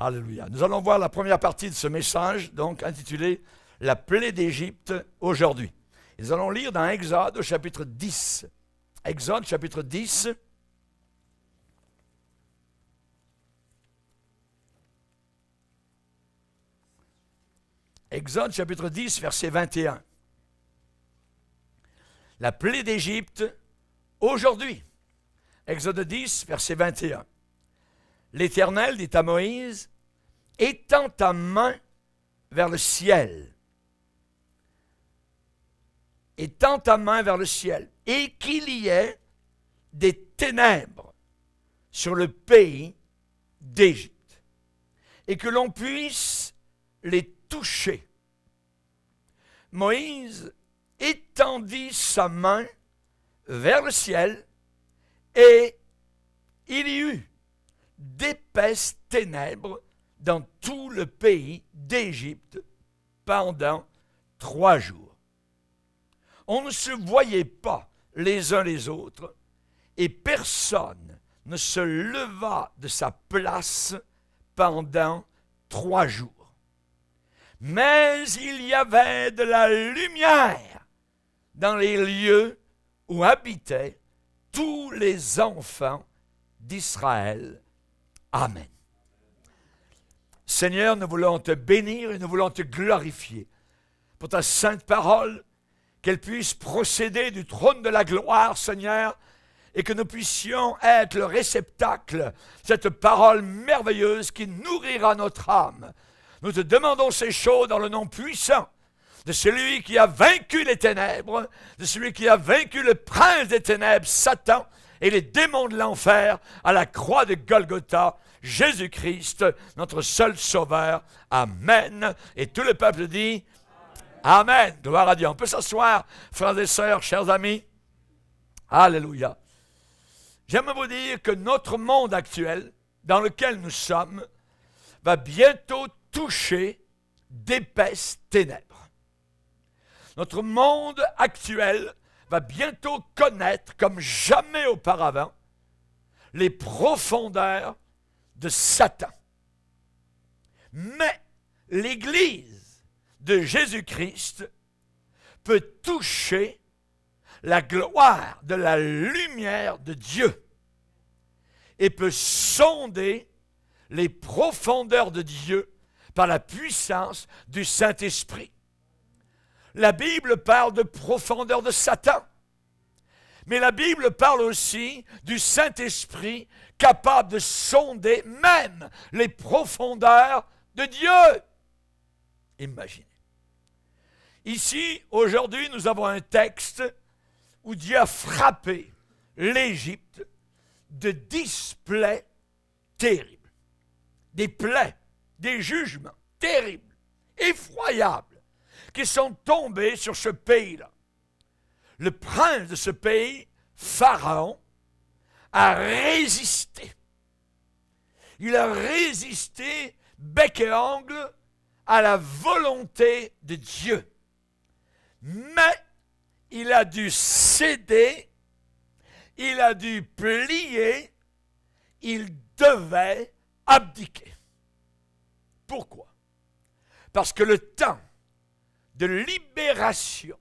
Alléluia. Nous allons voir la première partie de ce message, donc intitulé La plaie d'Égypte aujourd'hui. Nous allons lire dans Exode au chapitre 10. Exode chapitre 10. Exode chapitre 10, verset 21. La plaie d'Égypte aujourd'hui. Exode 10, verset 21. L'Éternel dit à Moïse, étends ta main vers le ciel. Étends ta main vers le ciel. Et qu'il y ait des ténèbres sur le pays d'Égypte. Et que l'on puisse les toucher. Moïse étendit sa main vers le ciel et il y eut d'épaisses ténèbres dans tout le pays d'Égypte pendant trois jours. On ne se voyait pas les uns les autres, et personne ne se leva de sa place pendant trois jours. Mais il y avait de la lumière dans les lieux où habitaient tous les enfants d'Israël. Amen. Seigneur, nous voulons te bénir et nous voulons te glorifier pour ta sainte parole, qu'elle puisse procéder du trône de la gloire, Seigneur, et que nous puissions être le réceptacle, de cette parole merveilleuse qui nourrira notre âme. Nous te demandons ces choses dans le nom puissant de celui qui a vaincu les ténèbres, de celui qui a vaincu le prince des ténèbres, Satan, et les démons de l'enfer à la croix de Golgotha, Jésus-Christ, notre seul sauveur. Amen. Et tout le peuple dit Amen. Gloire à Dieu. On peut s'asseoir, frères et sœurs, chers amis. Alléluia. J'aime vous dire que notre monde actuel, dans lequel nous sommes, va bientôt toucher d'épaisses ténèbres. Notre monde actuel va bientôt connaître, comme jamais auparavant, les profondeurs de Satan. Mais l'Église de Jésus-Christ peut toucher la gloire de la lumière de Dieu et peut sonder les profondeurs de Dieu par la puissance du Saint-Esprit. La Bible parle de profondeur de Satan, mais la Bible parle aussi du Saint-Esprit capable de sonder même les profondeurs de Dieu. Imaginez. Ici, aujourd'hui, nous avons un texte où Dieu a frappé l'Égypte de dix plaies terribles, des plaies, des jugements terribles, effroyables, qui sont tombés sur ce pays-là. Le prince de ce pays, Pharaon, a résisté. Il a résisté bec et angle, à la volonté de Dieu. Mais il a dû céder, il a dû plier, il devait abdiquer. Pourquoi Parce que le temps de libération,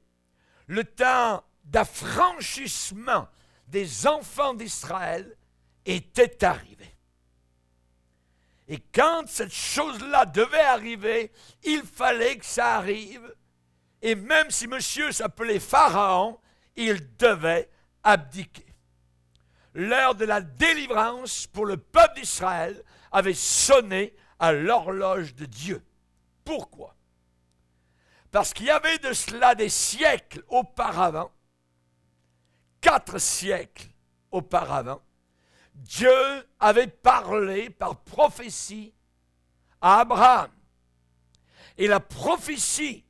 le temps d'affranchissement des enfants d'Israël étaient arrivés. Et quand cette chose-là devait arriver, il fallait que ça arrive. Et même si monsieur s'appelait Pharaon, il devait abdiquer. L'heure de la délivrance pour le peuple d'Israël avait sonné à l'horloge de Dieu. Pourquoi Parce qu'il y avait de cela des siècles auparavant quatre siècles auparavant, Dieu avait parlé par prophétie à Abraham. Et la prophétie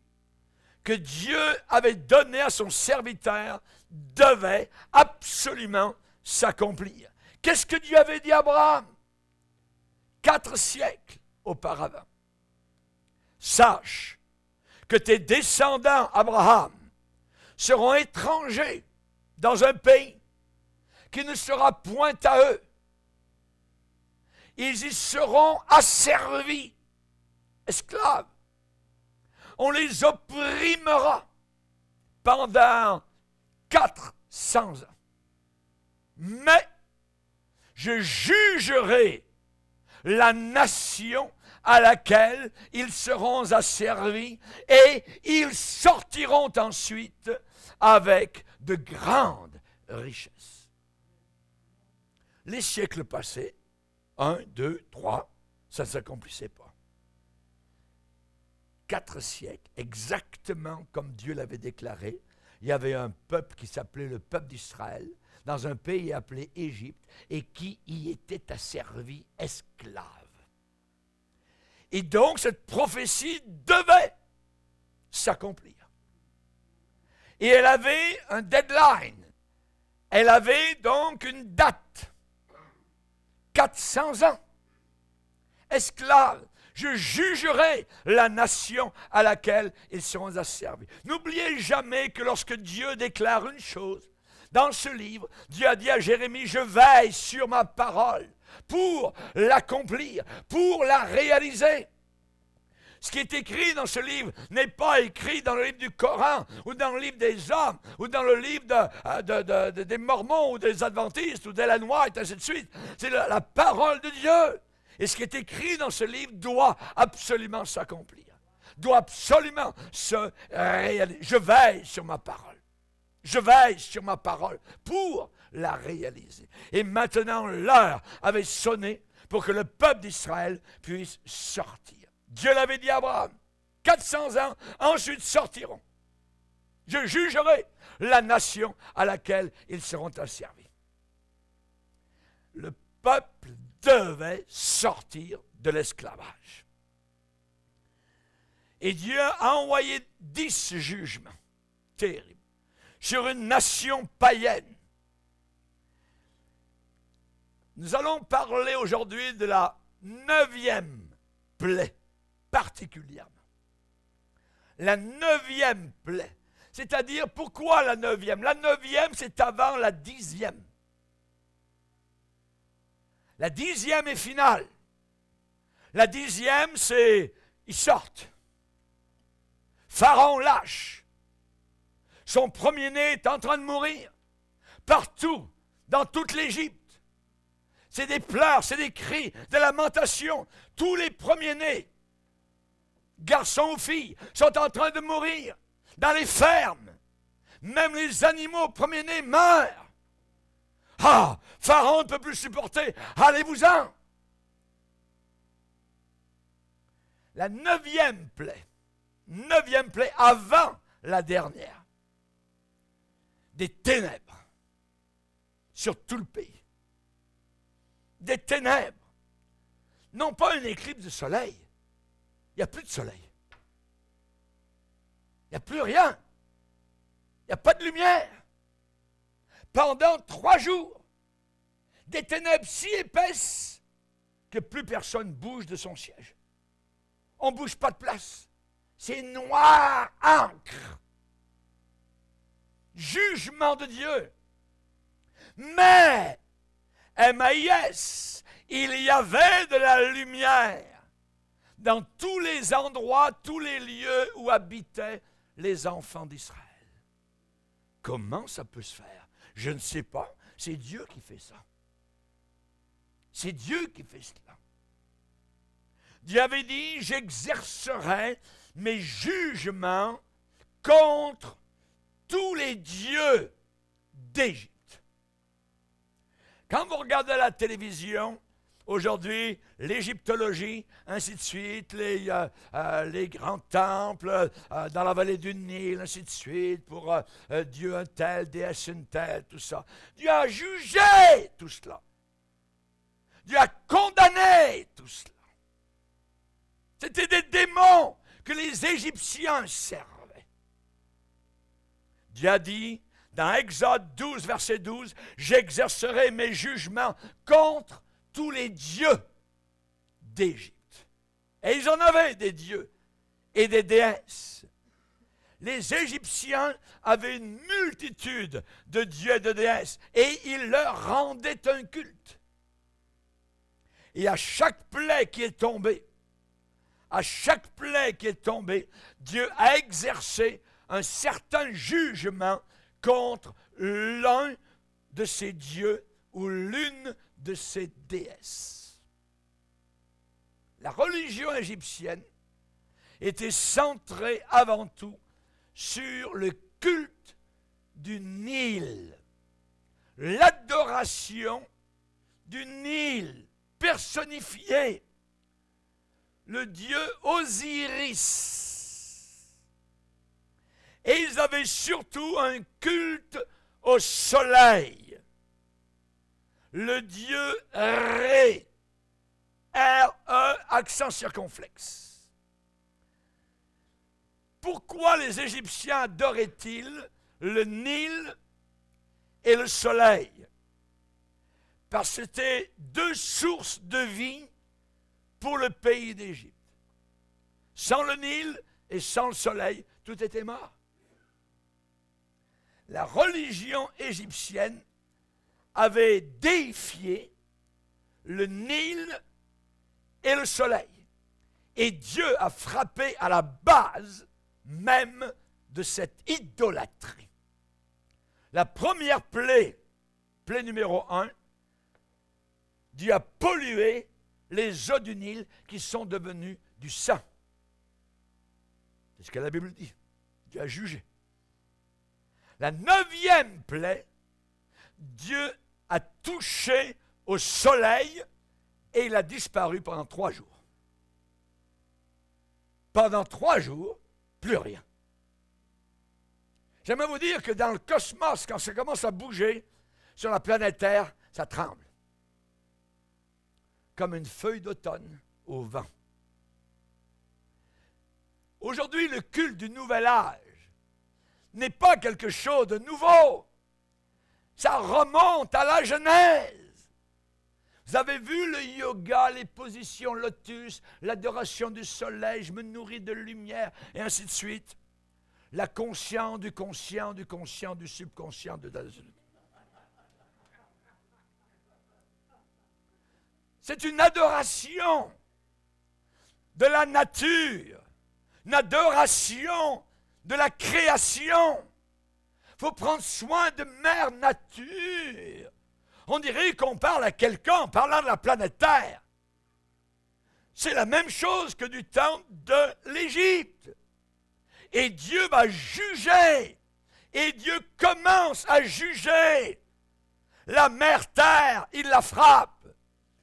que Dieu avait donnée à son serviteur devait absolument s'accomplir. Qu'est-ce que Dieu avait dit à Abraham Quatre siècles auparavant. Sache que tes descendants, Abraham, seront étrangers dans un pays qui ne sera point à eux. Ils y seront asservis, esclaves. On les opprimera pendant 400 ans. Mais je jugerai la nation à laquelle ils seront asservis et ils sortiront ensuite avec de grandes richesses. Les siècles passés, un, deux, trois, ça ne s'accomplissait pas. Quatre siècles, exactement comme Dieu l'avait déclaré, il y avait un peuple qui s'appelait le peuple d'Israël, dans un pays appelé Égypte, et qui y était asservi esclave. Et donc cette prophétie devait s'accomplir et elle avait un deadline. Elle avait donc une date. 400 ans. Esclaves, je jugerai la nation à laquelle ils seront asservis. N'oubliez jamais que lorsque Dieu déclare une chose, dans ce livre, Dieu a dit à Jérémie, je veille sur ma parole pour l'accomplir, pour la réaliser. Ce qui est écrit dans ce livre n'est pas écrit dans le livre du Coran ou dans le livre des hommes ou dans le livre euh, des Mormons ou des Adventistes ou White et ainsi de suite. C'est la parole de Dieu. Et ce qui est écrit dans ce livre doit absolument s'accomplir, doit absolument se réaliser. Je veille sur ma parole. Je veille sur ma parole pour la réaliser. Et maintenant, l'heure avait sonné pour que le peuple d'Israël puisse sortir. Dieu l'avait dit à Abraham. 400 ans, ensuite sortiront. Je jugerai la nation à laquelle ils seront asservis. Le peuple devait sortir de l'esclavage. Et Dieu a envoyé dix jugements terribles sur une nation païenne. Nous allons parler aujourd'hui de la neuvième plaie particulièrement. La neuvième plaie, c'est-à-dire pourquoi la neuvième La neuvième, c'est avant la dixième. La dixième est finale. La dixième, c'est ils sortent. Pharaon lâche. Son premier-né est en train de mourir. Partout, dans toute l'Égypte. C'est des pleurs, c'est des cris, des lamentations. Tous les premiers-nés garçons ou filles, sont en train de mourir dans les fermes. Même les animaux promenés meurent. Ah, Pharaon ne peut plus supporter. Allez-vous-en. La neuvième plaie, neuvième plaie avant la dernière, des ténèbres sur tout le pays. Des ténèbres. Non pas une éclipse de soleil, il n'y a plus de soleil. Il n'y a plus rien. Il n'y a pas de lumière. Pendant trois jours, des ténèbres si épaisses que plus personne bouge de son siège. On ne bouge pas de place. C'est noir, encre, Jugement de Dieu. Mais, mais il y avait de la lumière dans tous les endroits, tous les lieux où habitaient les enfants d'Israël. Comment ça peut se faire Je ne sais pas. C'est Dieu qui fait ça. C'est Dieu qui fait cela. Dieu avait dit, j'exercerai mes jugements contre tous les dieux d'Égypte. Quand vous regardez la télévision, Aujourd'hui, l'égyptologie, ainsi de suite, les, euh, euh, grands temples euh, dans la vallée du Nil, ainsi de suite, pour Dieu un tel, déesse un tel, tout ça. Dieu a jugé tout cela. Dieu a condamné tout cela. C'était des démons que les Égyptiens servaient. Dieu a dit dans Exode 12, verset 12, J'exercerai mes jugements contre les dieux d'Égypte. Et ils en avaient des dieux et des déesses. Les Égyptiens avaient une multitude de dieux et de déesses, et ils leur rendaient un culte. Et à chaque plaie qui est tombée, à chaque plaie qui est tombée, Dieu a exercé un certain jugement contre l'un de ces dieux ou l'une de ces déesses. La religion égyptienne était centrée avant tout sur le culte du Nil, l'adoration du Nil personnifié, le dieu Osiris. Et ils avaient surtout un culte au soleil le dieu Ré. R-E, accent circonflexe. Pourquoi les Égyptiens adoraient-ils le Nil et le soleil Parce que c'était deux sources de vie pour le pays d'Égypte. Sans le Nil et sans le soleil, tout était mort. La religion égyptienne avait défié le Nil et le soleil. Et Dieu a frappé à la base même de cette idolâtrie. La première plaie, plaie numéro un, Dieu a pollué les eaux du Nil qui sont devenues du sang. C'est ce que la Bible dit. Dieu a jugé. La neuvième plaie, Dieu a touché au soleil et il a disparu pendant trois jours. Pendant trois jours, plus rien. J'aimerais vous dire que dans le cosmos, quand ça commence à bouger sur la planète Terre, ça tremble. Comme une feuille d'automne au vent. Aujourd'hui, le culte du nouvel âge n'est pas quelque chose de nouveau, ça remonte à la Genèse. Vous avez vu le yoga, les positions lotus, l'adoration du soleil, je me nourris de lumière, et ainsi de suite. La conscience du conscient, du conscient, du subconscient, de C'est une adoration de la nature, une adoration de la création faut prendre soin de mère nature. On dirait qu'on parle à quelqu'un en parlant de la planète Terre. C'est la même chose que du temps de l'Égypte. Et Dieu va juger. Et Dieu commence à juger. La mère Terre, il la frappe.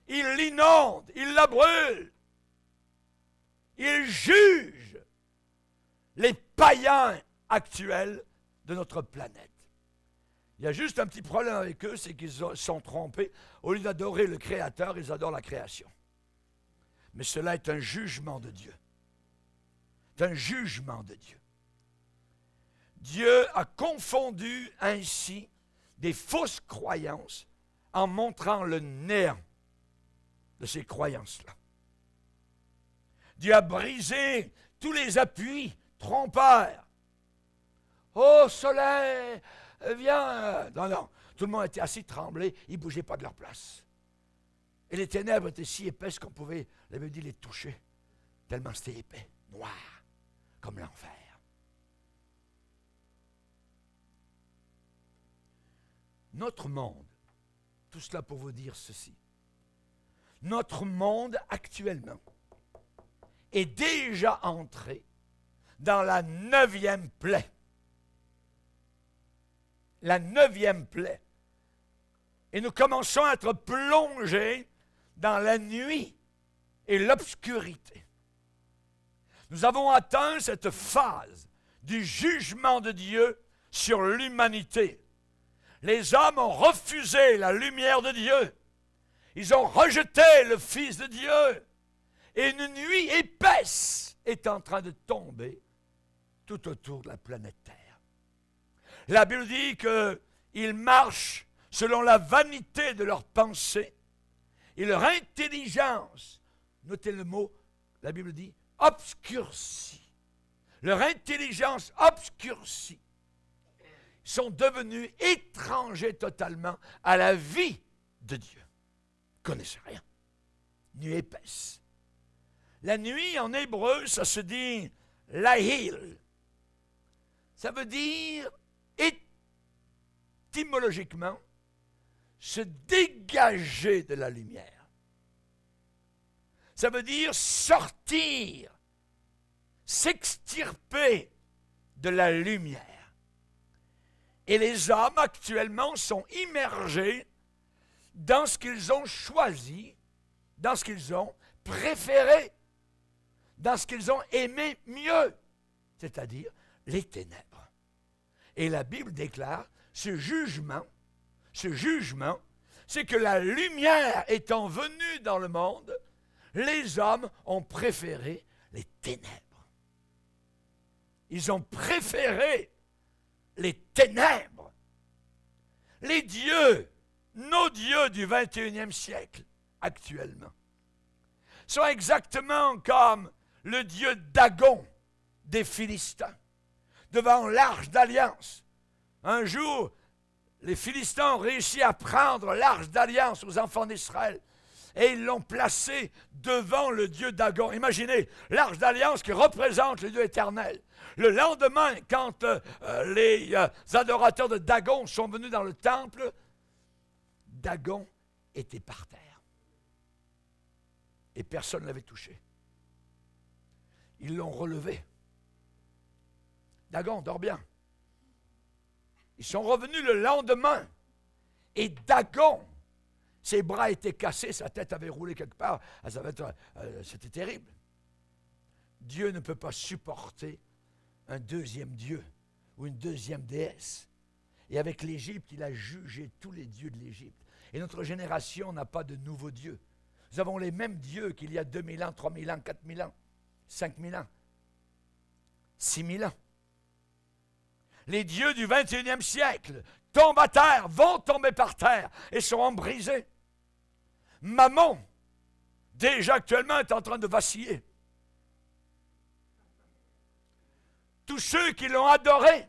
Il l'inonde. Il la brûle. Il juge les païens actuels de notre planète. Il y a juste un petit problème avec eux, c'est qu'ils sont trompés. Au lieu d'adorer le Créateur, ils adorent la création. Mais cela est un jugement de Dieu. C'est un jugement de Dieu. Dieu a confondu ainsi des fausses croyances en montrant le néant de ces croyances-là. Dieu a brisé tous les appuis trompeurs Oh soleil, viens. Eh euh, non, non. Tout le monde était assis tremblé, ils ne bougeaient pas de leur place. Et les ténèbres étaient si épaisses qu'on pouvait, les dit, les toucher, tellement c'était épais, noir, comme l'enfer. Notre monde, tout cela pour vous dire ceci, notre monde actuellement est déjà entré dans la neuvième plaie la neuvième plaie. Et nous commençons à être plongés dans la nuit et l'obscurité. Nous avons atteint cette phase du jugement de Dieu sur l'humanité. Les hommes ont refusé la lumière de Dieu. Ils ont rejeté le Fils de Dieu. Et une nuit épaisse est en train de tomber tout autour de la planète Terre. La Bible dit qu'ils marchent selon la vanité de leurs pensées et leur intelligence. Notez le mot, la Bible dit obscurcie. Leur intelligence obscurcie. Ils sont devenus étrangers totalement à la vie de Dieu. Ils connaissent rien. Nuit épaisse. La nuit en hébreu, ça se dit lahil. Ça veut dire étymologiquement, se dégager de la lumière. Ça veut dire sortir, s'extirper de la lumière. Et les hommes actuellement sont immergés dans ce qu'ils ont choisi, dans ce qu'ils ont préféré, dans ce qu'ils ont aimé mieux, c'est-à-dire les ténèbres. Et la Bible déclare ce jugement, ce jugement, c'est que la lumière étant venue dans le monde, les hommes ont préféré les ténèbres. Ils ont préféré les ténèbres. Les dieux, nos dieux du 21e siècle actuellement, sont exactement comme le dieu Dagon des Philistins devant l'arche d'alliance un jour, les Philistins ont réussi à prendre l'arche d'alliance aux enfants d'Israël et ils l'ont placée devant le Dieu Dagon. Imaginez, l'arche d'alliance qui représente le Dieu éternel. Le lendemain, quand euh, euh, les euh, adorateurs de Dagon sont venus dans le temple, Dagon était par terre. Et personne ne l'avait touché. Ils l'ont relevé. Dagon, dort bien. Ils sont revenus le lendemain. Et Dagon, ses bras étaient cassés, sa tête avait roulé quelque part. Ah, euh, euh, c'était terrible. Dieu ne peut pas supporter un deuxième Dieu ou une deuxième déesse. Et avec l'Égypte, il a jugé tous les dieux de l'Égypte. Et notre génération n'a pas de nouveaux dieux. Nous avons les mêmes dieux qu'il y a 2000 ans, 3000 ans, 4000 ans, 5000 ans, 6000 ans les dieux du 21e siècle tombent à terre, vont tomber par terre et seront brisés. Maman, déjà actuellement, est en train de vaciller. Tous ceux qui l'ont adoré,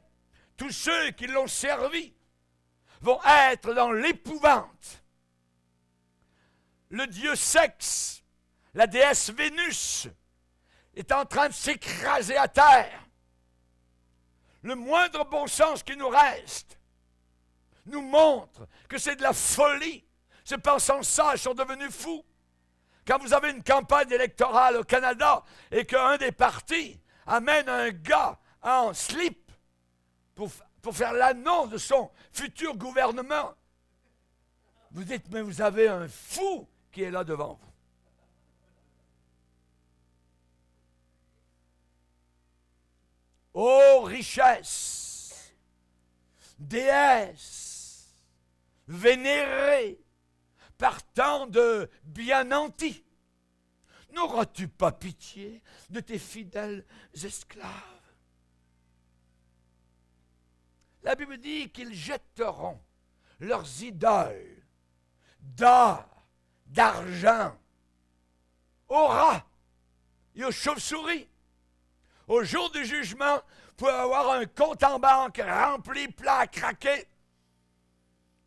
tous ceux qui l'ont servi, vont être dans l'épouvante. Le dieu sexe, la déesse Vénus, est en train de s'écraser à terre le moindre bon sens qui nous reste nous montre que c'est de la folie. Ces pensants sages sont devenus fous. Quand vous avez une campagne électorale au Canada et qu'un des partis amène un gars en slip pour, pour faire l'annonce de son futur gouvernement, vous dites, mais vous avez un fou qui est là devant vous. Ô richesse, déesse, vénérée par tant de bien nantis, n'auras-tu pas pitié de tes fidèles esclaves La Bible dit qu'ils jetteront leurs idoles d'or, d'argent, au rats et aux chauves-souris au jour du jugement, vous pouvez avoir un compte en banque rempli, plat, craqué, craquer.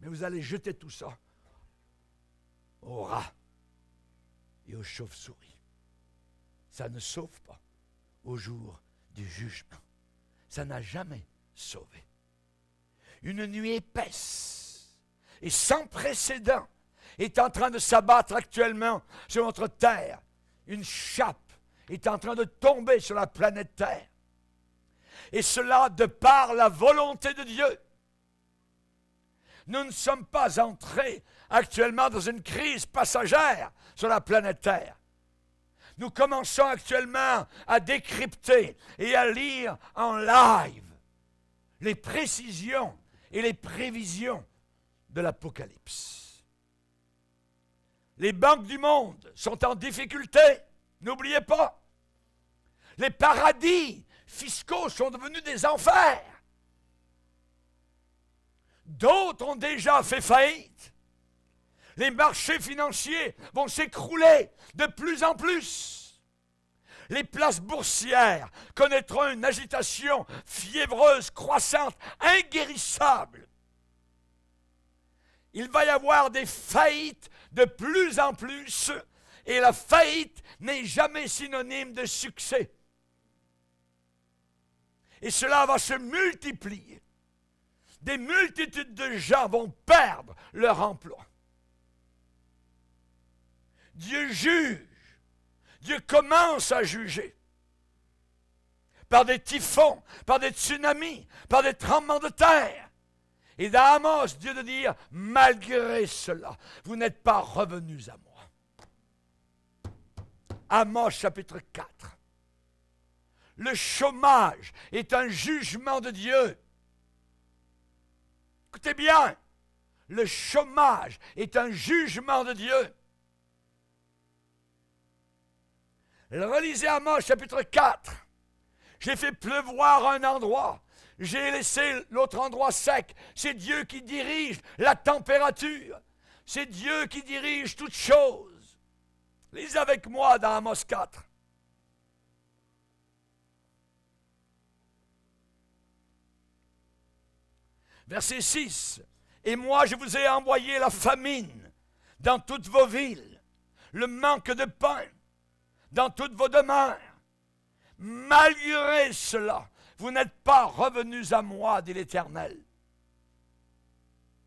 Mais vous allez jeter tout ça aux rats et aux chauves-souris. Ça ne sauve pas au jour du jugement. Ça n'a jamais sauvé. Une nuit épaisse et sans précédent est en train de s'abattre actuellement sur notre terre. Une chape est en train de tomber sur la planète Terre. Et cela de par la volonté de Dieu. Nous ne sommes pas entrés actuellement dans une crise passagère sur la planète Terre. Nous commençons actuellement à décrypter et à lire en live les précisions et les prévisions de l'Apocalypse. Les banques du monde sont en difficulté. N'oubliez pas, les paradis fiscaux sont devenus des enfers. D'autres ont déjà fait faillite. Les marchés financiers vont s'écrouler de plus en plus. Les places boursières connaîtront une agitation fiévreuse, croissante, inguérissable. Il va y avoir des faillites de plus en plus et la faillite n'est jamais synonyme de succès. Et cela va se multiplier. Des multitudes de gens vont perdre leur emploi. Dieu juge. Dieu commence à juger. Par des typhons, par des tsunamis, par des tremblements de terre. Et d'Amos, Dieu de dire, malgré cela, vous n'êtes pas revenus à moi. Amos chapitre 4. Le chômage est un jugement de Dieu. Écoutez bien, le chômage est un jugement de Dieu. Relisez Amos chapitre 4. J'ai fait pleuvoir un endroit, j'ai laissé l'autre endroit sec. C'est Dieu qui dirige la température. C'est Dieu qui dirige toutes choses. Lisez avec moi dans Amos 4. Verset 6. Et moi, je vous ai envoyé la famine dans toutes vos villes, le manque de pain dans toutes vos demeures. Malgré cela, vous n'êtes pas revenus à moi, dit l'Éternel.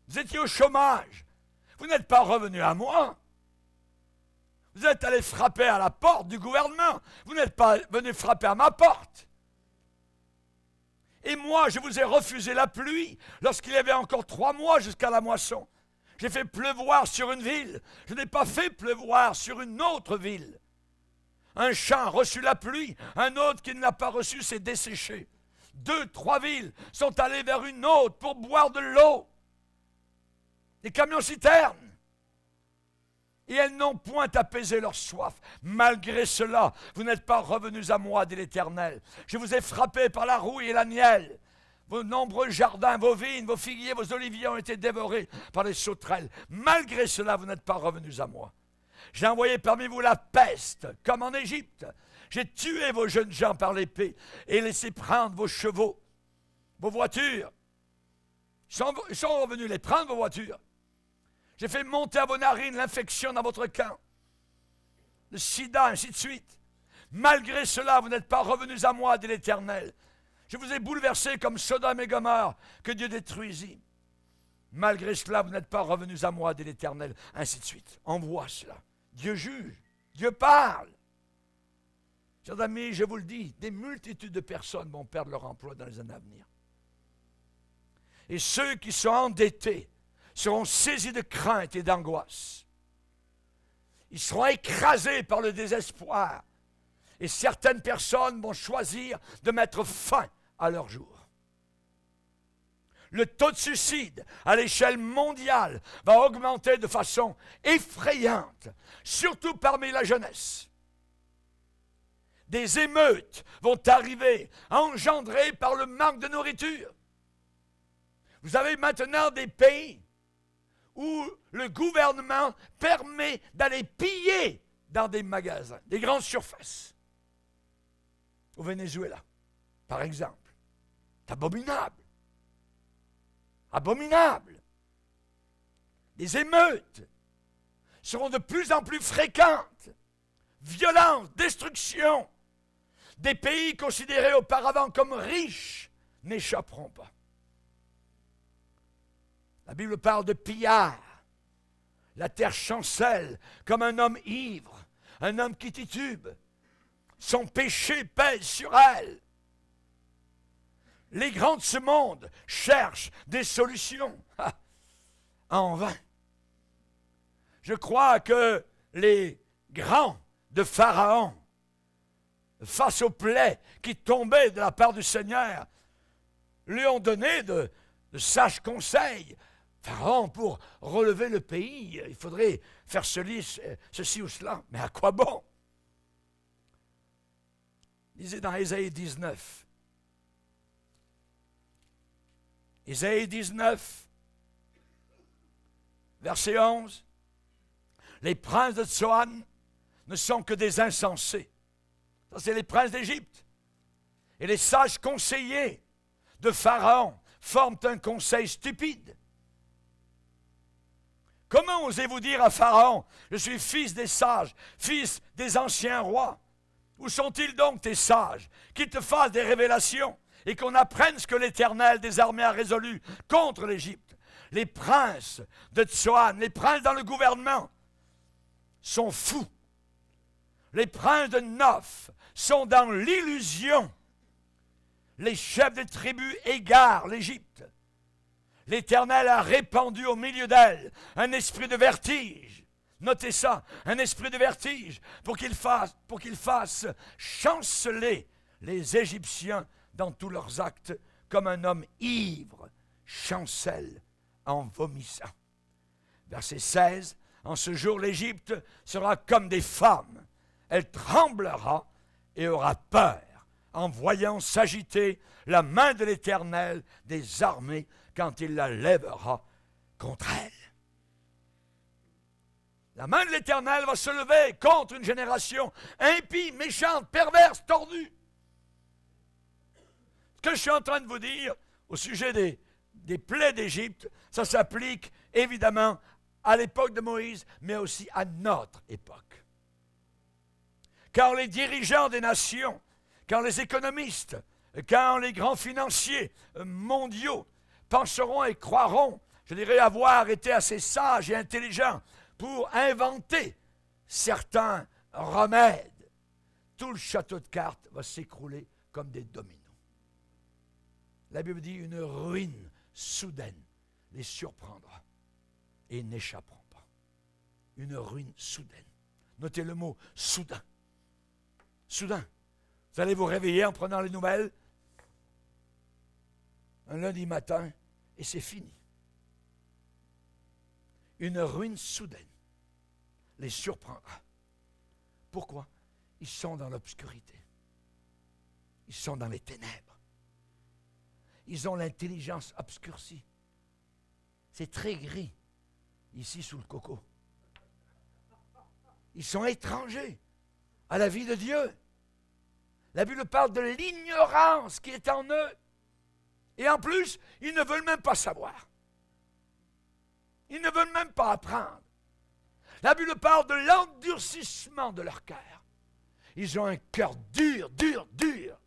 Vous étiez au chômage. Vous n'êtes pas revenus à moi. Vous êtes allé frapper à la porte du gouvernement. Vous n'êtes pas venu frapper à ma porte. Et moi, je vous ai refusé la pluie lorsqu'il y avait encore trois mois jusqu'à la moisson. J'ai fait pleuvoir sur une ville. Je n'ai pas fait pleuvoir sur une autre ville. Un champ a reçu la pluie, un autre qui ne l'a pas reçu s'est desséché. Deux, trois villes sont allées vers une autre pour boire de l'eau. Les camions-citernes et elles n'ont point apaisé leur soif. Malgré cela, vous n'êtes pas revenus à moi, dit l'Éternel. Je vous ai frappé par la rouille et la miel. Vos nombreux jardins, vos vignes, vos figuiers, vos oliviers ont été dévorés par les sauterelles. Malgré cela, vous n'êtes pas revenus à moi. J'ai envoyé parmi vous la peste, comme en Égypte. J'ai tué vos jeunes gens par l'épée et laissé prendre vos chevaux, vos voitures. ils sont revenus les prendre, vos voitures. J'ai fait monter à vos narines l'infection dans votre camp, le sida, ainsi de suite. Malgré cela, vous n'êtes pas revenus à moi, dit l'Éternel. Je vous ai bouleversé comme Sodome et Gomorre, que Dieu détruisit. Malgré cela, vous n'êtes pas revenus à moi, dit l'Éternel, ainsi de suite. Envoie cela. Dieu juge, Dieu parle. Chers amis, je vous le dis, des multitudes de personnes vont perdre leur emploi dans les années à venir. Et ceux qui sont endettés seront saisis de crainte et d'angoisse. Ils seront écrasés par le désespoir. Et certaines personnes vont choisir de mettre fin à leur jour le taux de suicide à l'échelle mondiale va augmenter de façon effrayante, surtout parmi la jeunesse. Des émeutes vont arriver, engendrées par le manque de nourriture. Vous avez maintenant des pays où le gouvernement permet d'aller piller dans des magasins, des grandes surfaces. Au Venezuela, par exemple. C'est abominable. Abominable. Les émeutes seront de plus en plus fréquentes. Violence, destruction. Des pays considérés auparavant comme riches n'échapperont pas. La Bible parle de pillard. La terre chancelle comme un homme ivre, un homme qui titube. Son péché pèse sur elle. Les grands de ce monde cherchent des solutions. en vain. Je crois que les grands de Pharaon, face aux plaies qui tombaient de la part du Seigneur, lui ont donné de sages conseils Pharaon, pour relever le pays, il faudrait faire ceci, ou cela. Mais à quoi bon Lisez dans Ésaïe 19. Ésaïe 19, verset 11. Les princes de Tsoan ne sont que des insensés. Ça, c'est les princes d'Égypte. Et les sages conseillers de Pharaon forment un conseil stupide. Comment osez-vous dire à Pharaon, je suis fils des sages, fils des anciens rois Où sont-ils donc tes sages Qu'ils te fassent des révélations et qu'on apprenne ce que l'Éternel des armées a résolu contre l'Égypte. Les princes de Tsoan, les princes dans le gouvernement, sont fous. Les princes de Nof sont dans l'illusion. Les chefs des tribus égarent l'Égypte. L'Éternel a répandu au milieu d'elle un esprit de vertige. Notez ça, un esprit de vertige pour qu'il fasse, pour chanceler les Égyptiens dans tous leurs actes, comme un homme ivre chancelle en vomissant. Verset 16, en ce jour l'Égypte sera comme des femmes, elle tremblera et aura peur en voyant s'agiter la main de l'Éternel des armées quand il la lèvera contre elle. La main de l'Éternel va se lever contre une génération impie, méchante, perverse, tordue. Ce que je suis en train de vous dire au sujet des, des plaies d'Égypte, ça s'applique évidemment à l'époque de Moïse, mais aussi à notre époque. Car les dirigeants des nations, quand les économistes, quand les grands financiers mondiaux pencheront et croiront, je dirais avoir été assez sages et intelligents pour inventer certains remèdes. Tout le château de cartes va s'écrouler comme des dominos. La Bible dit une ruine soudaine les surprendra et n'échapperont pas. Une ruine soudaine. Notez le mot soudain. Soudain. Vous allez vous réveiller en prenant les nouvelles. Un lundi matin, et c'est fini. Une ruine soudaine les surprendra. Pourquoi Ils sont dans l'obscurité. Ils sont dans les ténèbres. Ils ont l'intelligence obscurcie. C'est très gris ici sous le coco. Ils sont étrangers à la vie de Dieu. La Bible parle de l'ignorance qui est en eux. Et en plus, ils ne veulent même pas savoir. Ils ne veulent même pas apprendre. La Bible parle de l'endurcissement de leur cœur. Ils ont un cœur dur, dur, dur,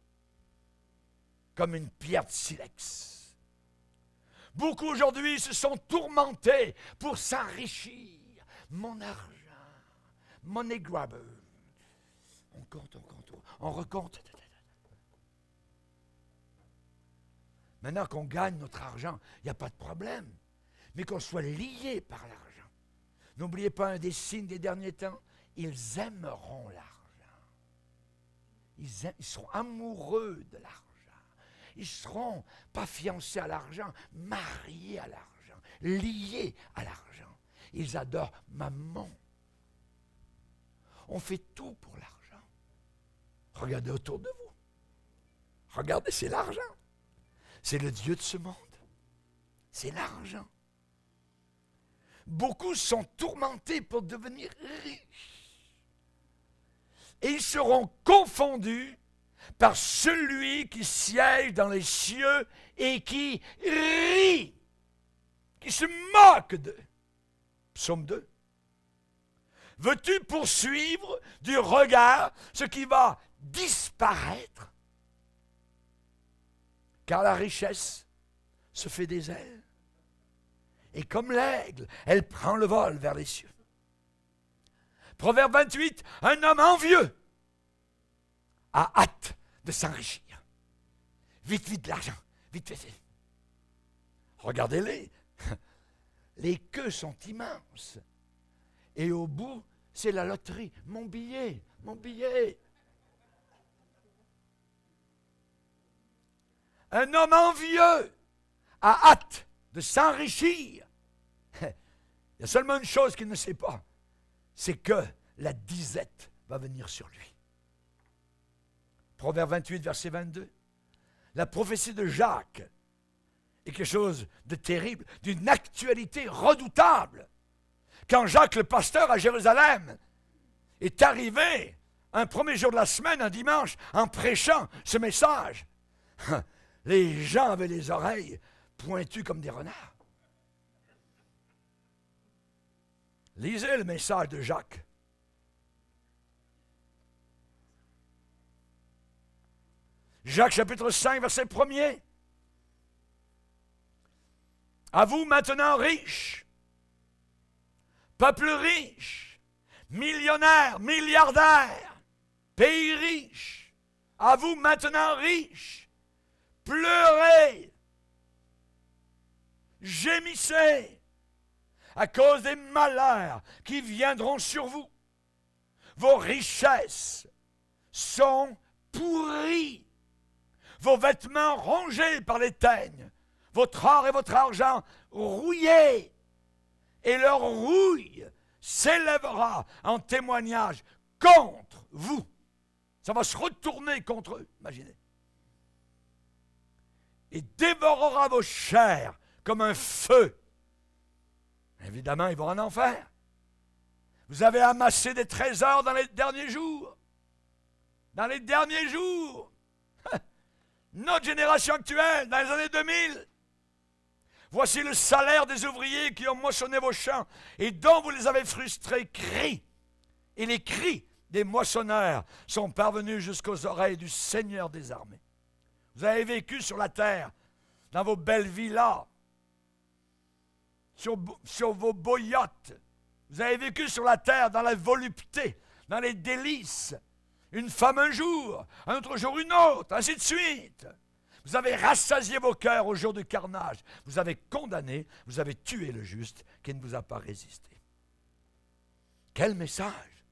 comme une pierre de silex. Beaucoup aujourd'hui se sont tourmentés pour s'enrichir. Mon argent, mon grabber. On compte, on compte, on recompte. Maintenant qu'on gagne notre argent, il n'y a pas de problème. Mais qu'on soit lié par l'argent. N'oubliez pas un des signes des derniers temps, ils aimeront l'argent. Ils, seront amoureux de l'argent. Ils seront pas fiancés à l'argent, mariés à l'argent, liés à l'argent. Ils adorent maman. On fait tout pour l'argent. Regardez autour de vous. Regardez, c'est l'argent. C'est le Dieu de ce monde. C'est l'argent. Beaucoup sont tourmentés pour devenir riches. Et ils seront confondus par celui qui siège dans les cieux et qui rit, qui se moque d'eux. Psaume 2. Veux-tu poursuivre du regard ce qui va disparaître car la richesse se fait des ailes, et comme l'aigle, elle prend le vol vers les cieux. Proverbe 28, un homme envieux a hâte de s'enrichir. Vite, vite, l'argent, vite. vite. Regardez-les. Les queues sont immenses. Et au bout, c'est la loterie. Mon billet, mon billet. Un homme envieux a hâte de s'enrichir. Il y a seulement une chose qu'il ne sait pas, c'est que la disette va venir sur lui. Proverbe 28, verset 22. La prophétie de Jacques est quelque chose de terrible, d'une actualité redoutable. Quand Jacques le pasteur à Jérusalem est arrivé un premier jour de la semaine, un dimanche, en prêchant ce message, les gens avaient les oreilles pointues comme des renards. Lisez le message de Jacques. Jacques chapitre 5, verset 1er. À vous maintenant riches, peuple riche, millionnaire, milliardaire, pays riche, à vous maintenant riches, Pleurez, gémissez à cause des malheurs qui viendront sur vous. Vos richesses sont pourries, vos vêtements rongés par les teignes, votre or et votre argent rouillés, et leur rouille s'élèvera en témoignage contre vous. Ça va se retourner contre eux, imaginez. Il dévorera vos chairs comme un feu. Évidemment, il va en enfer. Vous avez amassé des trésors dans les derniers jours. Dans les derniers jours. Notre génération actuelle, dans les années 2000. Voici le salaire des ouvriers qui ont moissonné vos champs et dont vous les avez frustrés. Cris. Et les cris des moissonneurs sont parvenus jusqu'aux oreilles du Seigneur des armées. Vous avez vécu sur la terre, dans vos belles villas, sur, vos beaux yachts. Vous avez vécu sur la terre, dans la volupté, dans les délices. Une femme un jour, un autre jour une autre, ainsi de suite. Vous avez rassasié vos cœurs au jour du carnage. Vous avez condamné, vous avez tué le juste qui ne vous a pas résisté. Quel message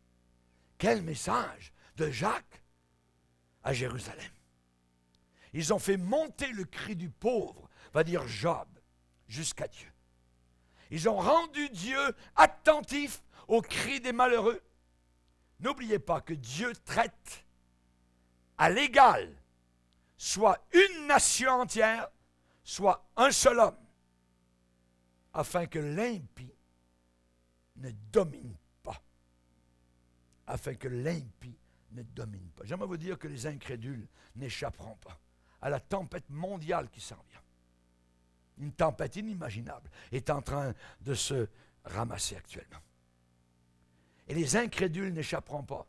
Quel message de Jacques à Jérusalem ils ont fait monter le cri du pauvre, va dire Job, jusqu'à Dieu. Ils ont rendu Dieu attentif au cri des malheureux. N'oubliez pas que Dieu traite à l'égal soit une nation entière, soit un seul homme, afin que l'impie ne domine pas. Afin que l'impie ne domine pas. J'aimerais vous dire que les incrédules n'échapperont pas à la tempête mondiale qui s'en vient. Une tempête inimaginable est en train de se ramasser actuellement. Et les incrédules n'échapperont pas.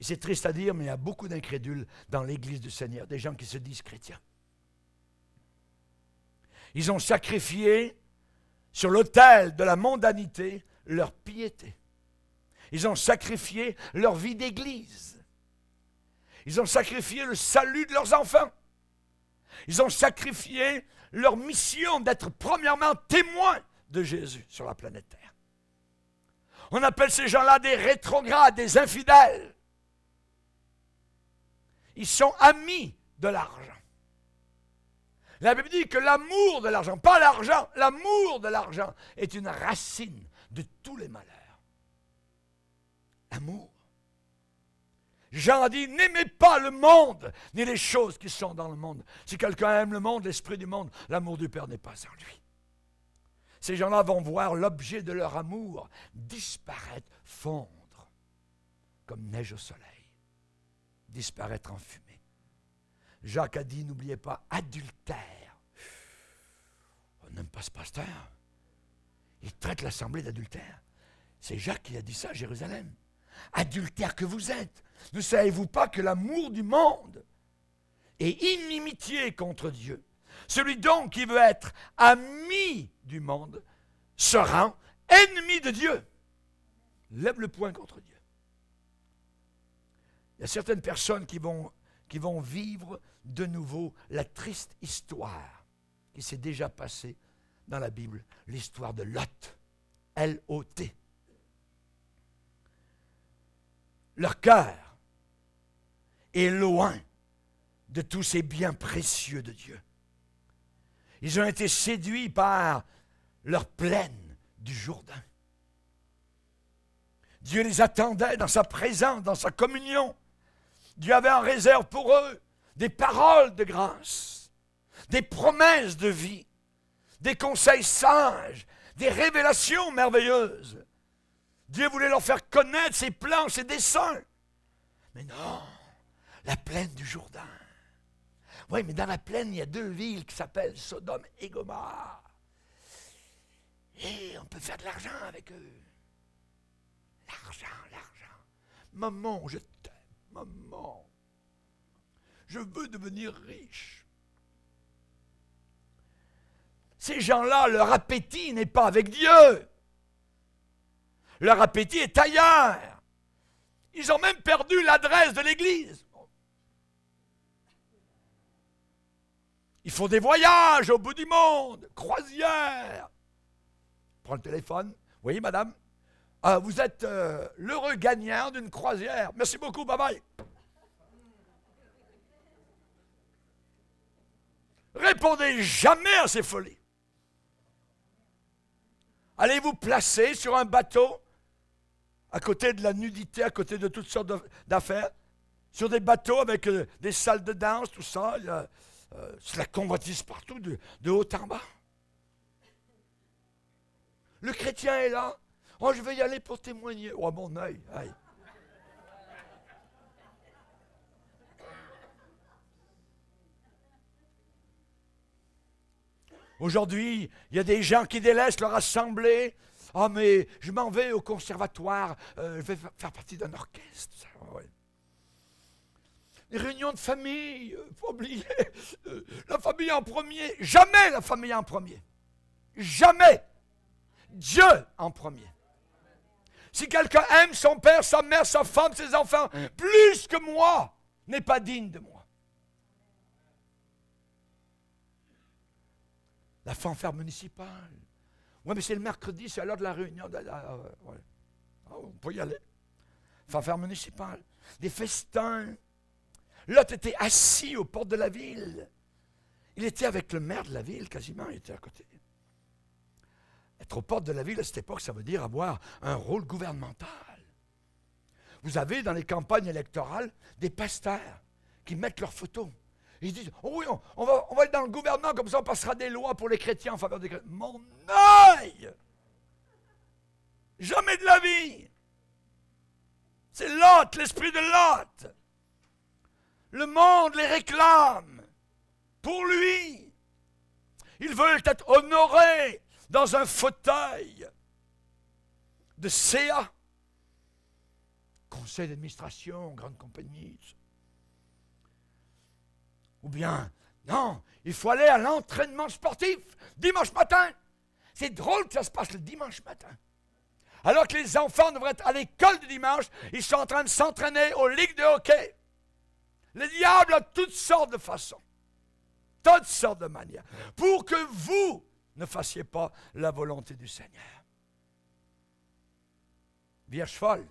c'est triste à dire, mais il y a beaucoup d'incrédules dans l'Église du Seigneur, des gens qui se disent chrétiens. Ils ont sacrifié sur l'autel de la mondanité leur piété. Ils ont sacrifié leur vie d'église. Ils ont sacrifié le salut de leurs enfants. Ils ont sacrifié leur mission d'être premièrement témoins de Jésus sur la planète Terre. On appelle ces gens-là des rétrogrades, des infidèles. Ils sont amis de l'argent. La Bible dit que l'amour de l'argent, pas l'argent, l'amour de l'argent est une racine de tous les malheurs. L'amour. Jean a dit, n'aimez pas le monde, ni les choses qui sont dans le monde. Si quelqu'un aime le monde, l'esprit du monde, l'amour du Père n'est pas en lui. Ces gens-là vont voir l'objet de leur amour disparaître, fondre, comme neige au soleil, disparaître en fumée. Jacques a dit, n'oubliez pas, adultère. On n'aime pas ce pasteur. Il traite l'assemblée d'adultère. C'est Jacques qui a dit ça à Jérusalem. Adultère que vous êtes, ne savez-vous pas que l'amour du monde est inimitié contre Dieu Celui donc qui veut être ami du monde sera ennemi de Dieu. Lève le poing contre Dieu. Il y a certaines personnes qui vont, qui vont vivre de nouveau la triste histoire qui s'est déjà passée dans la Bible, l'histoire de Lot. L-O-T. Leur cœur et loin de tous ces biens précieux de Dieu. Ils ont été séduits par leur plaine du Jourdain. Dieu les attendait dans sa présence, dans sa communion. Dieu avait en réserve pour eux des paroles de grâce, des promesses de vie, des conseils sages, des révélations merveilleuses. Dieu voulait leur faire connaître ses plans, ses desseins. Mais non, la plaine du Jourdain. Oui, mais dans la plaine, il y a deux villes qui s'appellent Sodome et Gomorrhe. Et on peut faire de l'argent avec eux. L'argent, l'argent. Maman, je t'aime, maman. Je veux devenir riche. Ces gens-là, leur appétit n'est pas avec Dieu. Leur appétit est ailleurs. Ils ont même perdu l'adresse de l'Église. Ils font des voyages au bout du monde, croisière. Prends le téléphone. Oui, madame. Euh, vous êtes euh, l'heureux gagnant d'une croisière. Merci beaucoup, bye bye. Répondez jamais à ces folies. Allez vous placer sur un bateau, à côté de la nudité, à côté de toutes sortes d'affaires, sur des bateaux avec euh, des salles de danse, tout ça cela euh, c'est la convoitise partout, de, haut en bas. Le chrétien est là. Oh, je vais y aller pour témoigner. Oh, mon œil, aïe. Aujourd'hui, il y a des gens qui délaissent leur assemblée. Ah, oh, mais je m'en vais au conservatoire, euh, je vais faire partie d'un orchestre réunions de famille, euh, faut oublier, euh, la famille en premier, jamais la famille en premier. Jamais. Dieu en premier. Si quelqu'un aime son père, sa mère, sa femme, ses enfants, hum. plus que moi, n'est pas digne de moi. La fanfare municipale. Oui, mais c'est le mercredi, c'est l'heure de la réunion. De euh, ah, on peut y aller. Fanfare municipale. Des festins. Lot était assis aux portes de la ville. Il était avec le maire de la ville, quasiment, il était à côté. Être aux portes de la ville à cette époque, ça veut dire avoir un rôle gouvernemental. Vous avez dans les campagnes électorales des pasteurs qui mettent leurs photos. Ils disent oh Oui, on, va, aller être dans le gouvernement, comme ça on passera des lois pour les chrétiens en faveur des chrétiens. Mon œil Jamais de la vie C'est Lot, l'esprit de Lot. Le monde les réclame pour lui. Ils veulent être honorés dans un fauteuil de CA, conseil d'administration, grande compagnie. Ou bien, non, il faut aller à l'entraînement sportif dimanche matin. C'est drôle que ça se passe le dimanche matin. Alors que les enfants devraient être à l'école le dimanche, ils sont en train de s'entraîner aux ligues de hockey. Le diable a toutes sortes de façons, toutes sortes de manières, pour que vous ne fassiez pas la volonté du Seigneur. Vierge folle,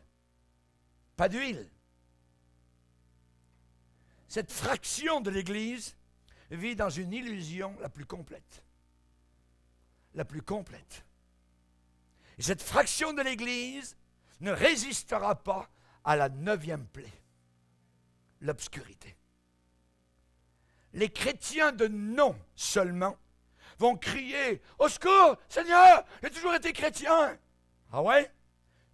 pas d'huile. Cette fraction de l'Église vit dans une illusion la plus complète. La plus complète. Et cette fraction de l'Église ne résistera pas à la neuvième plaie l'obscurité. Les chrétiens de nom seulement vont crier Au secours, Seigneur, j'ai toujours été chrétien. Ah ouais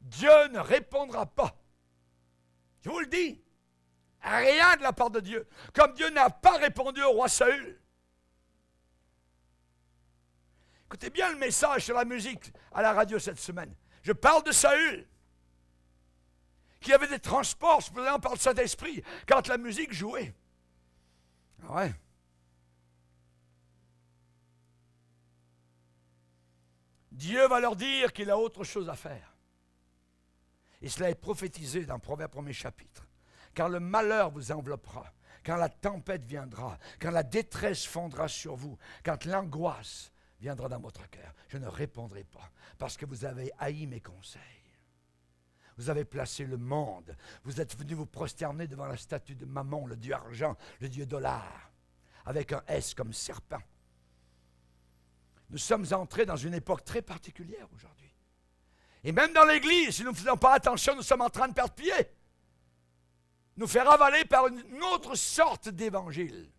Dieu ne répondra pas. Je vous le dis. Rien de la part de Dieu. Comme Dieu n'a pas répondu au roi Saül. Écoutez bien le message sur la musique à la radio cette semaine. Je parle de Saül. Il y avait des transports par le Saint-Esprit quand la musique jouait. Ah ouais. Dieu va leur dire qu'il a autre chose à faire. Et cela est prophétisé dans le premier chapitre. Car le malheur vous enveloppera, quand la tempête viendra, quand la détresse fondra sur vous, quand l'angoisse viendra dans votre cœur. Je ne répondrai pas, parce que vous avez haï mes conseils. Vous avez placé le monde. Vous êtes venu vous prosterner devant la statue de Mammon, le dieu argent, le dieu dollar, avec un S comme serpent. Nous sommes entrés dans une époque très particulière aujourd'hui. Et même dans l'Église, si nous ne faisons pas attention, nous sommes en train de perdre pied. Nous faire avaler par une autre sorte d'évangile.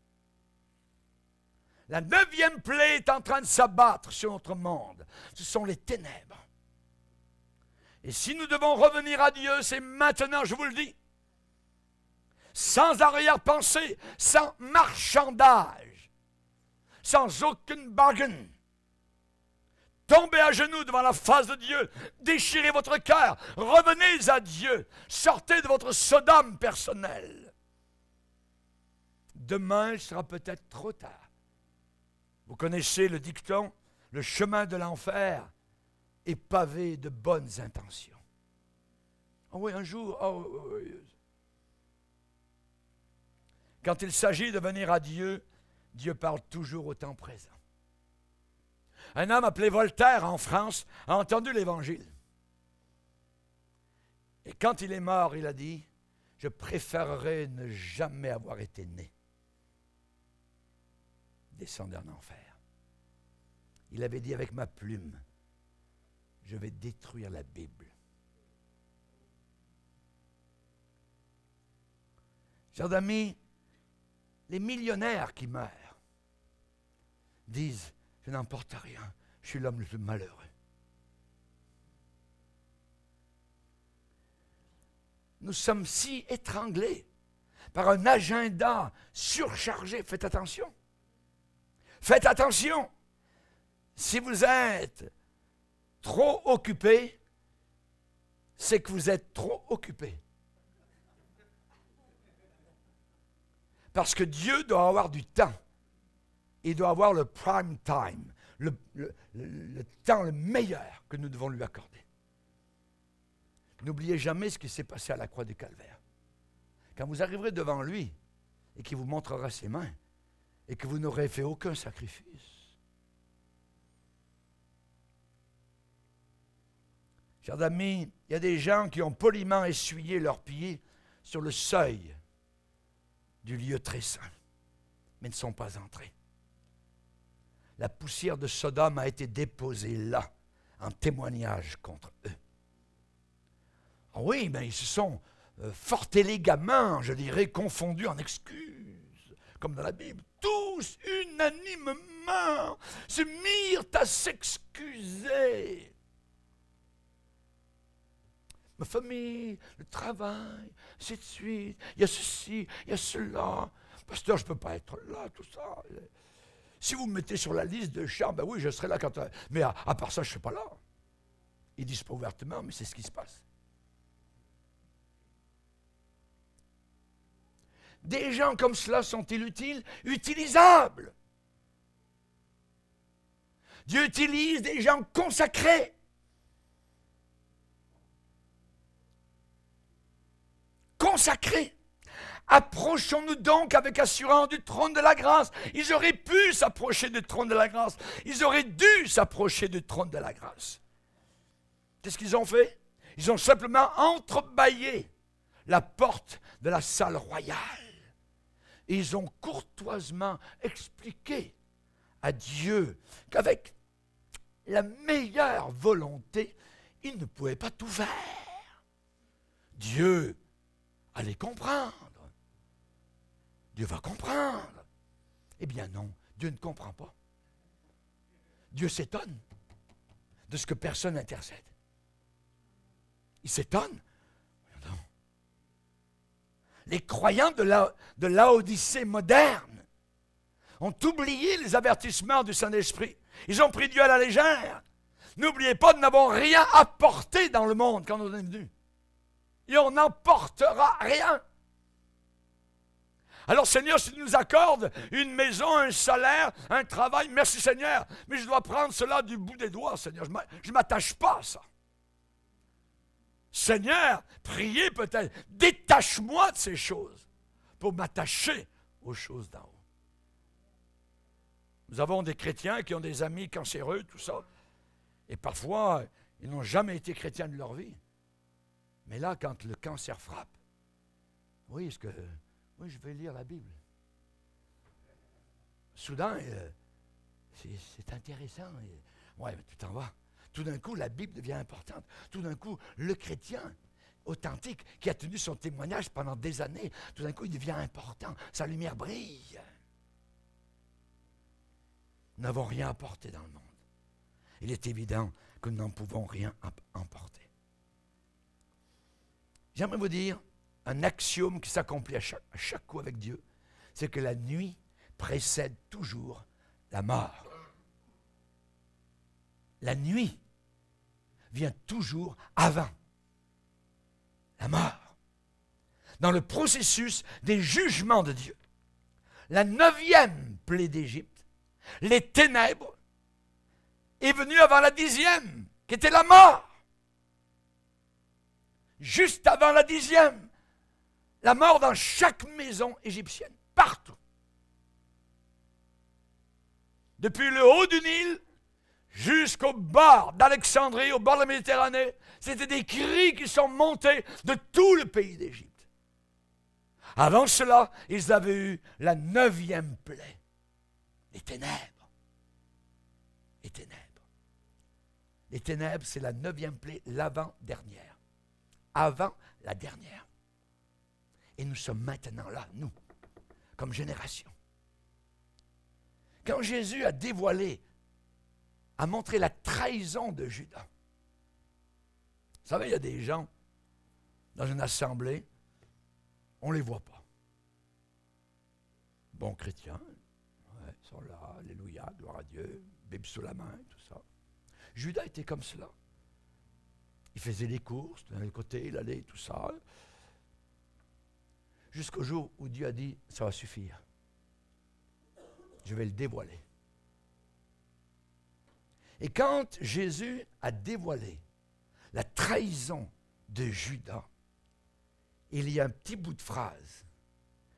La neuvième plaie est en train de s'abattre sur notre monde. Ce sont les ténèbres. Et si nous devons revenir à Dieu, c'est maintenant, je vous le dis. Sans arrière-pensée, sans marchandage, sans aucune bargain. Tombez à genoux devant la face de Dieu, déchirez votre cœur, revenez à Dieu, sortez de votre Sodome personnel. Demain, il sera peut-être trop tard. Vous connaissez le dicton, le chemin de l'enfer et pavé de bonnes intentions. Oh oui, un jour, ah, quand il s'agit de venir à Dieu, Dieu parle toujours au temps présent. Un homme appelé Voltaire en France a entendu l'Évangile. Et quand il est mort, il a dit, je préférerais ne jamais avoir été né. Descendre en enfer. Il avait dit avec ma plume, je vais détruire la Bible. Chers amis, les millionnaires qui meurent disent, je n'emporte rien, je suis l'homme le plus malheureux. Nous sommes si étranglés par un agenda surchargé. Faites attention. Faites attention. Si vous êtes trop occupé, c'est que vous êtes trop occupé. Parce que Dieu doit avoir du temps. Il doit avoir le prime time, le, temps le meilleur que nous devons lui accorder. N'oubliez jamais ce qui s'est passé à la croix du calvaire. Quand vous arriverez devant lui et qu'il vous montrera ses mains et que vous n'aurez fait aucun sacrifice, Chers amis, il y a des gens qui ont poliment essuyé leurs pieds sur le seuil du lieu très saint, mais ne sont pas entrés. La poussière de Sodome a été déposée là, en témoignage contre eux. Ah oui, mais ils se sont euh, fort élégamment, je dirais, confondus en excuses, comme dans la Bible. Tous unanimement se mirent à s'excuser ma famille, le travail, c'est de suite. Il y a ceci, il y a cela. Pasteur, je ne peux pas être là, tout ça. Si vous me mettez sur la liste de chars, ben oui, je serai là quand. Mais à, part ça, je ne suis pas là. Ils disent pas ouvertement, mais c'est ce qui se passe. Des gens comme cela sont-ils utiles Utilisables. Dieu utilise des gens consacrés Sacré, Approchons-nous donc avec assurance du trône de la grâce. Ils auraient pu s'approcher du trône de la grâce. Ils auraient dû s'approcher du trône de la grâce. Qu'est-ce qu'ils ont fait Ils ont simplement entrebâillé la porte de la salle royale. ils ont courtoisement expliqué à Dieu qu'avec la meilleure volonté, ils ne pouvaient pas tout faire. Dieu allez comprendre. Dieu va comprendre. Eh bien non, Dieu ne comprend pas. Dieu s'étonne de ce que personne n'intercède. Il s'étonne. Les croyants de, la, de moderne ont oublié les avertissements du Saint-Esprit. Ils ont pris Dieu à la légère. N'oubliez pas, nous n'avons rien apporté dans le monde quand on sommes venus et on n'emportera rien. Alors Seigneur, si tu nous accordes une maison, un salaire, un travail, merci Seigneur, mais je dois prendre cela du bout des doigts, Seigneur. Je ne m'attache pas à ça. Seigneur, priez peut-être, détache-moi de ces choses pour m'attacher aux choses d'en haut. Nous avons des chrétiens qui ont des amis cancéreux, tout ça, et parfois, ils n'ont jamais été chrétiens de leur vie. Mais là, quand le cancer frappe, oui, est-ce que. je vais lire la Bible. Soudain, euh, c'est intéressant. Ouais, tu t'en vas. Tout d'un coup, la Bible devient importante. Tout d'un coup, le chrétien authentique qui a tenu son témoignage pendant des années, tout d'un coup, il devient important. Sa lumière brille. Nous n'avons rien apporté dans le monde. Il est évident que nous n'en pouvons rien emporter. J'aimerais vous dire un axiome qui s'accomplit à chaque, coup avec Dieu, c'est que la nuit précède toujours la mort. La nuit vient toujours avant la mort. Dans le processus des jugements de Dieu, la neuvième plaie d'Égypte, les ténèbres, est venue avant la dixième, qui était la mort juste avant la dixième. La mort dans chaque maison égyptienne, partout. Depuis le haut du Nil jusqu'au bord d'Alexandrie, au bord de la Méditerranée, c'était des cris qui sont montés de tout le pays d'Égypte. Avant cela, ils avaient eu la neuvième plaie, les ténèbres. Les ténèbres. Les ténèbres, c'est la neuvième plaie, l'avant-dernière avant la dernière. Et nous sommes maintenant là, nous, comme génération. Quand Jésus a dévoilé, a montré la trahison de Judas, vous savez, il y a des gens dans une assemblée, on ne les voit pas. Bon, chrétiens, ils sont là, Alléluia, gloire à Dieu, Bible sous la main, tout ça. Judas était comme cela. Il faisait les courses d'un côté, il allait, tout ça. Jusqu'au jour où Dieu a dit, ça va suffire. Je vais le dévoiler. Et quand Jésus a dévoilé la trahison de Judas, il y a un petit bout de phrase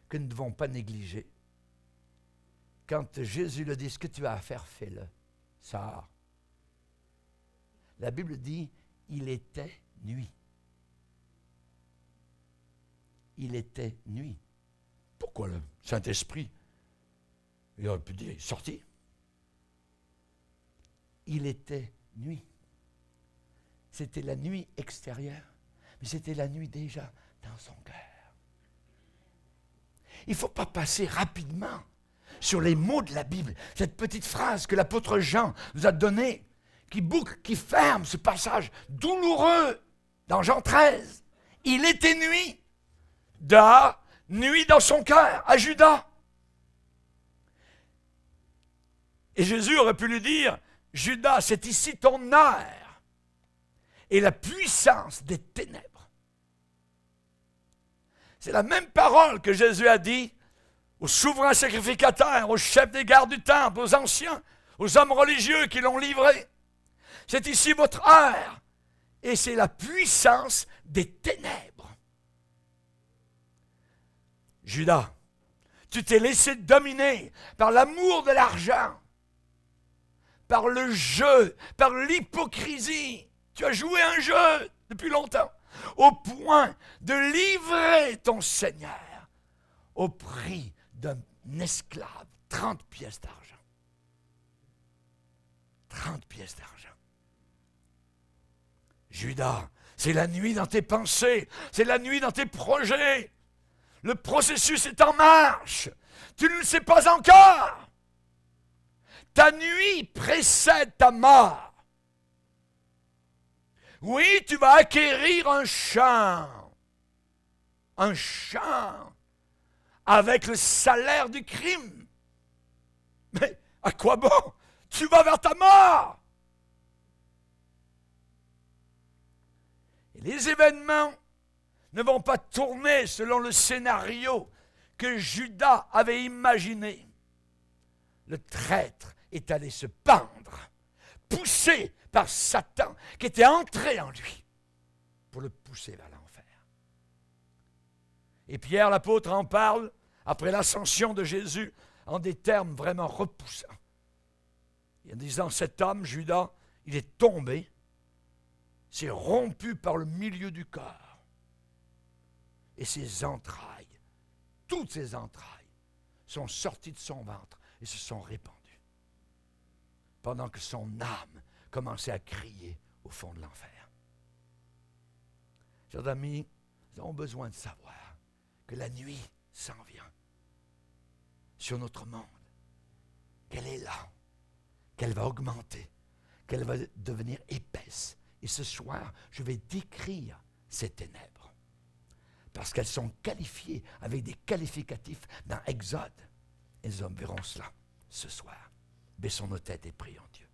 que nous ne devons pas négliger. Quand Jésus le dit, ce que tu as à faire, fais-le. Ça. La Bible dit, il était nuit. Il était nuit. Pourquoi le Saint-Esprit Il aurait pu dire, sorti. Il était nuit. C'était la nuit extérieure, mais c'était la nuit déjà dans son cœur. Il ne faut pas passer rapidement sur les mots de la Bible, cette petite phrase que l'apôtre Jean nous a donnée qui boucle, qui ferme ce passage douloureux dans Jean 13. Il était nuit. Da, nuit dans son cœur, à Judas. Et Jésus aurait pu lui dire, Judas, c'est ici ton air et la puissance des ténèbres. C'est la même parole que Jésus a dit aux souverains sacrificataires, aux chefs des gardes du temple, aux anciens, aux hommes religieux qui l'ont livré. C'est ici votre heure. Et c'est la puissance des ténèbres. Judas, tu t'es laissé dominer par l'amour de l'argent, par le jeu, par l'hypocrisie. Tu as joué un jeu depuis longtemps, au point de livrer ton Seigneur au prix d'un esclave, 30 pièces d'argent. 30 pièces d'argent. Judas, c'est la nuit dans tes pensées, c'est la nuit dans tes projets. Le processus est en marche. Tu ne le sais pas encore. Ta nuit précède ta mort. Oui, tu vas acquérir un champ. Un champ avec le salaire du crime. Mais à quoi bon Tu vas vers ta mort. les événements ne vont pas tourner selon le scénario que Judas avait imaginé. Le traître est allé se pendre, poussé par Satan qui était entré en lui pour le pousser vers l'enfer. Et Pierre l'apôtre en parle après l'ascension de Jésus en des termes vraiment repoussants. en disant, cet homme, Judas, il est tombé c'est rompu par le milieu du corps. Et ses entrailles, toutes ses entrailles, sont sorties de son ventre et se sont répandues. Pendant que son âme commençait à crier au fond de l'enfer. Chers amis, nous avons besoin de savoir que la nuit s'en vient sur notre monde, qu'elle est là, qu'elle va augmenter, qu'elle va devenir épaisse, et ce soir, je vais décrire ces ténèbres. Parce qu'elles sont qualifiées avec des qualificatifs d'un Exode. les hommes verront cela ce soir. Baissons nos têtes et prions Dieu.